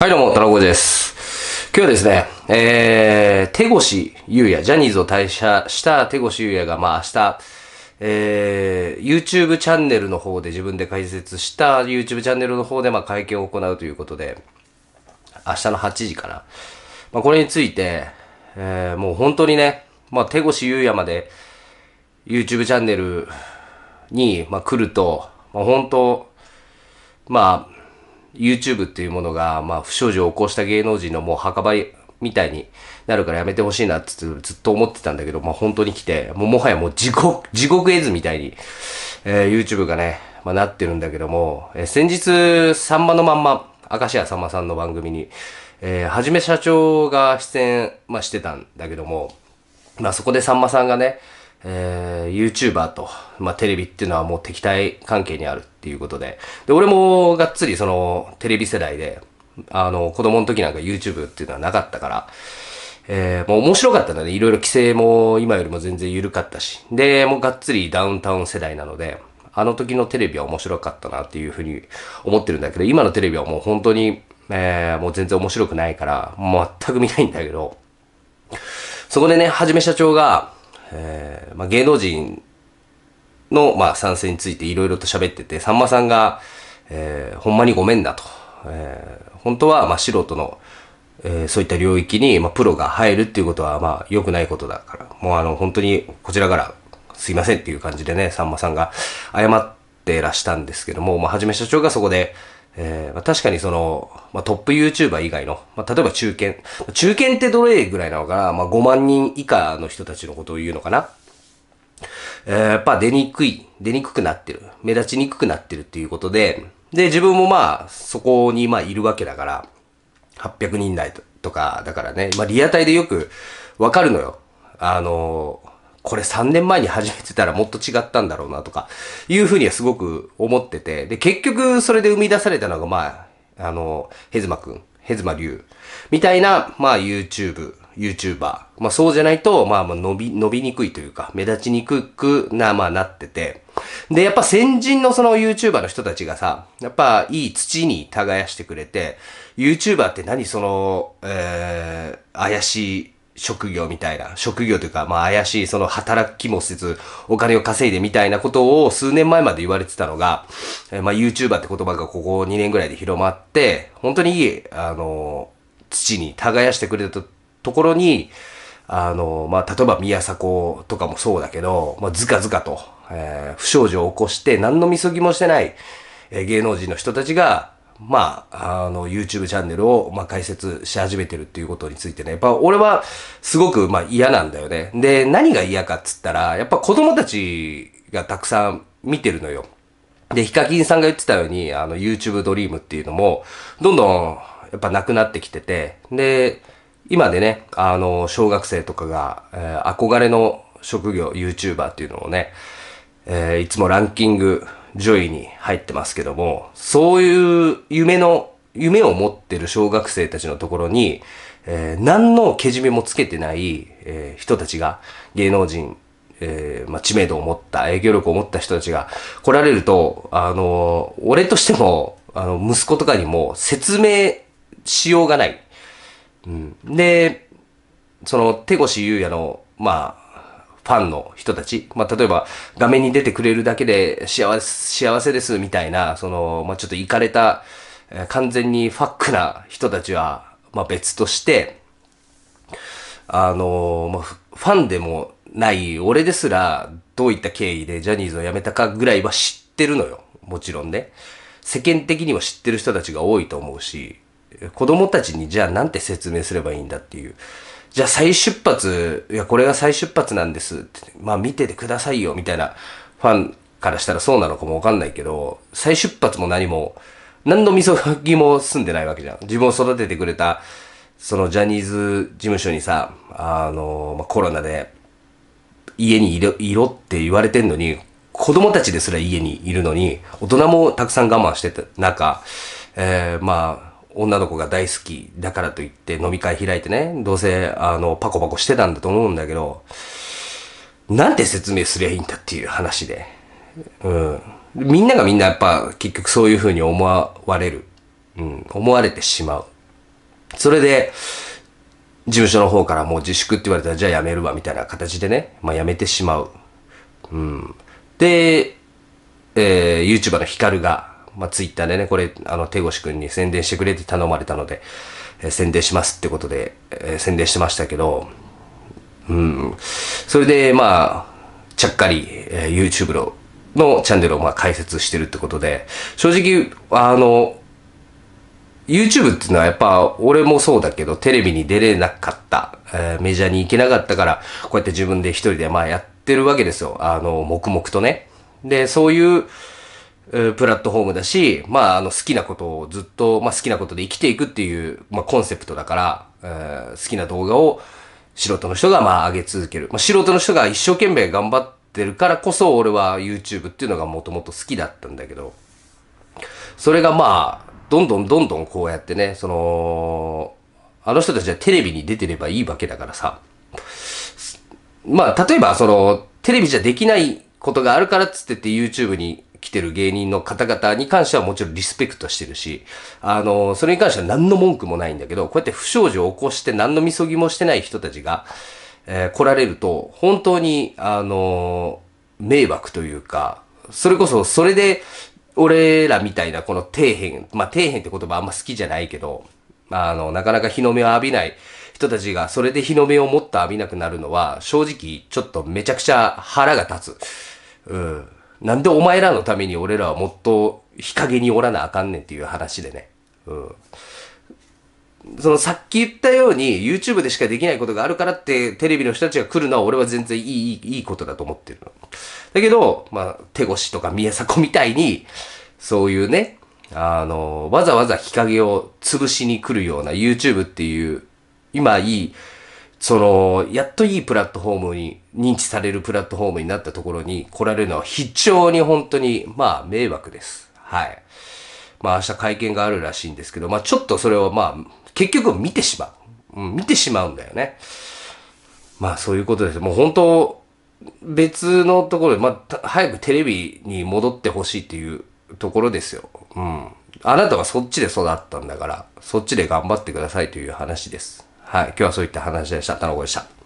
はいどうも、たらこです。今日はですね、えー、手越う也、ジャニーズを退社した手越う也が、まあ明日、えー、YouTube チャンネルの方で自分で解説した YouTube チャンネルの方で、まあ会見を行うということで、明日の8時かな。まあこれについて、えー、もう本当にね、まあ手越う也まで YouTube チャンネルに、まあ来ると、まあ本当、まあ、YouTube っていうものが、まあ、不祥事を起こした芸能人のもう墓場みたいになるからやめてほしいなってずっと思ってたんだけど、まあ、本当に来て、もうもはやもう地獄、地獄絵図みたいに、えー、YouTube がね、まあ、なってるんだけども、えー、先日、さんまのまんま、明石家さんまさんの番組に、えー、はじめ社長が出演、まあ、してたんだけども、まあ、そこでさんまさんがね、えー、YouTuber と、まあ、テレビっていうのはもう敵対関係にあるっていうことで。で、俺もがっつりそのテレビ世代で、あの、子供の時なんか YouTube っていうのはなかったから、えー、もう面白かったんだね。いろいろ規制も今よりも全然緩かったし。で、もうがっつりダウンタウン世代なので、あの時のテレビは面白かったなっていうふうに思ってるんだけど、今のテレビはもう本当に、えー、もう全然面白くないから、全く見ないんだけど、そこでね、はじめ社長が、えー、まあ、芸能人の、まあ、賛成についていろいろと喋ってて、さんまさんが、えー、ほんまにごめんなと。えー、本当は、まあ、素人の、えー、そういった領域に、まあ、プロが入るっていうことは、まあ、良くないことだから、もうあの、本当にこちらからすいませんっていう感じでね、さんまさんが謝ってらしたんですけども、まあ、はじめ社長がそこで、えー、まあ、確かにその、まあ、トップ YouTuber 以外の、まあ、例えば中堅、中堅ってどれぐらいなのかな、まあ、5万人以下の人たちのことを言うのかな。えー、やっぱ出にくい、出にくくなってる、目立ちにくくなってるっていうことで、で、自分もまあ、そこにまあいるわけだから、800人台とか、だからね、まあリアタイでよくわかるのよ。あのー、これ3年前に始めてたらもっと違ったんだろうなとか、いうふうにはすごく思ってて、で、結局それで生み出されたのが、まあ、あの、ヘズマくん、ヘズマ竜、みたいな、まあ YouTube、YouTuber。まあそうじゃないと、まあ伸び、伸びにくいというか、目立ちにくくな、まあなってて。で、やっぱ先人のその YouTuber の人たちがさ、やっぱいい土に耕してくれて、YouTuber って何その、えー、怪しい職業みたいな、職業というか、まあ怪しい、その働きもせず、お金を稼いでみたいなことを数年前まで言われてたのが、えまあ YouTuber って言葉がここ2年ぐらいで広まって、本当にいい、あの、土に耕してくれたところに、あの、まあ、例えば宮迫とかもそうだけど、まあ、ずかずかと、えー、不祥事を起こして何のみそぎもしてない、えー、芸能人の人たちが、まあ、あの、YouTube チャンネルを、まあ、解説し始めてるっていうことについてね、やっぱ俺はすごく、まあ、嫌なんだよね。で、何が嫌かっつったら、やっぱ子供たちがたくさん見てるのよ。で、ヒカキンさんが言ってたように、あの、YouTube ドリームっていうのも、どんどん、やっぱなくなってきてて、で、今でね、あの、小学生とかが、えー、憧れの職業、YouTuber っていうのをね、えー、いつもランキング、上位に入ってますけども、そういう夢の、夢を持ってる小学生たちのところに、えー、何のけじめもつけてない、えー、人たちが、芸能人、えー、まあ、知名度を持った、影響力を持った人たちが来られると、あのー、俺としても、あの、息子とかにも説明しようがない。うん。で、その、手越優也の、まあ、ファンの人たち、まあ、例えば画面に出てくれるだけで幸せですみたいな、その、まあ、ちょっといかれた、えー、完全にファックな人たちは、まあ、別として、あのー、まあ、ファンでもない俺ですらどういった経緯でジャニーズを辞めたかぐらいは知ってるのよ。もちろんね。世間的には知ってる人たちが多いと思うし、子供たちにじゃあなんて説明すればいいんだっていう。じゃあ再出発、いや、これが再出発なんですって、まあ見ててくださいよ、みたいなファンからしたらそうなのかもわかんないけど、再出発も何も、何のみそきも済んでないわけじゃん。自分を育ててくれた、そのジャニーズ事務所にさ、あの、まあ、コロナで、家にいろ、いろって言われてんのに、子供たちですら家にいるのに、大人もたくさん我慢してた中、えー、まあ、女の子が大好きだからといって飲み会開いてね、どうせ、あの、パコパコしてたんだと思うんだけど、なんて説明すりゃいいんだっていう話で。うん。みんながみんなやっぱ結局そういう風に思われる。うん。思われてしまう。それで、事務所の方からもう自粛って言われたらじゃあやめるわみたいな形でね、まあやめてしまう。うん。で、えー、YouTuber のヒカルが、まあ、ツイッターでね、これ、あの、手越くんに宣伝してくれって頼まれたので、えー、宣伝しますってことで、えー、宣伝してましたけど、うん。それで、まあ、ちゃっかり、えー、YouTube ののチャンネルをまあ解説してるってことで、正直、あの、YouTube っていうのはやっぱ俺もそうだけどテレビに出れなかった、えー、メジャーに行けなかったからこうやって自分で一人でまあやってるわけですよ。あの、黙々とね。で、そういう、プラットフォームだし、まあ、あの、好きなことをずっと、まあ、好きなことで生きていくっていう、まあ、コンセプトだから、えー、好きな動画を素人の人が、まあ、上げ続ける。まあ、素人の人が一生懸命頑張ってるからこそ、俺は YouTube っていうのがもともと好きだったんだけど、それがまあ、どんどんどんどんこうやってね、その、あの人たちはテレビに出てればいいわけだからさ、まあ、例えば、その、テレビじゃできないことがあるからっつってって YouTube に来てる芸人の方々に関してはもちろんリスペクトしてるし、あの、それに関しては何の文句もないんだけど、こうやって不祥事を起こして何のみそぎもしてない人たちが、えー、来られると、本当に、あの、迷惑というか、それこそそれで、俺らみたいなこの底辺、まあ底辺って言葉あんま好きじゃないけど、あの、なかなか日の目を浴びない人たちがそれで日の目をもっと浴びなくなるのは、正直ちょっとめちゃくちゃ腹が立つ。うん。なんでお前らのために俺らはもっと日陰におらなあかんねんっていう話でね。うん。そのさっき言ったように YouTube でしかできないことがあるからってテレビの人たちが来るのは俺は全然いい、いい、いいことだと思ってるの。だけど、まあ、手越とか宮迫みたいに、そういうね、あの、わざわざ日陰を潰しに来るような YouTube っていう、今いい、その、やっといいプラットフォームに、認知されるプラットフォームになったところに来られるのは非常に本当に、まあ、迷惑です。はい。まあ、明日会見があるらしいんですけど、まあ、ちょっとそれをまあ、結局見てしまう。うん、見てしまうんだよね。まあ、そういうことです。もう本当、別のところで、まあ、早くテレビに戻ってほしいっていうところですよ。うん。あなたはそっちで育ったんだから、そっちで頑張ってくださいという話です。はい、今日はそういった話でした。田野でした。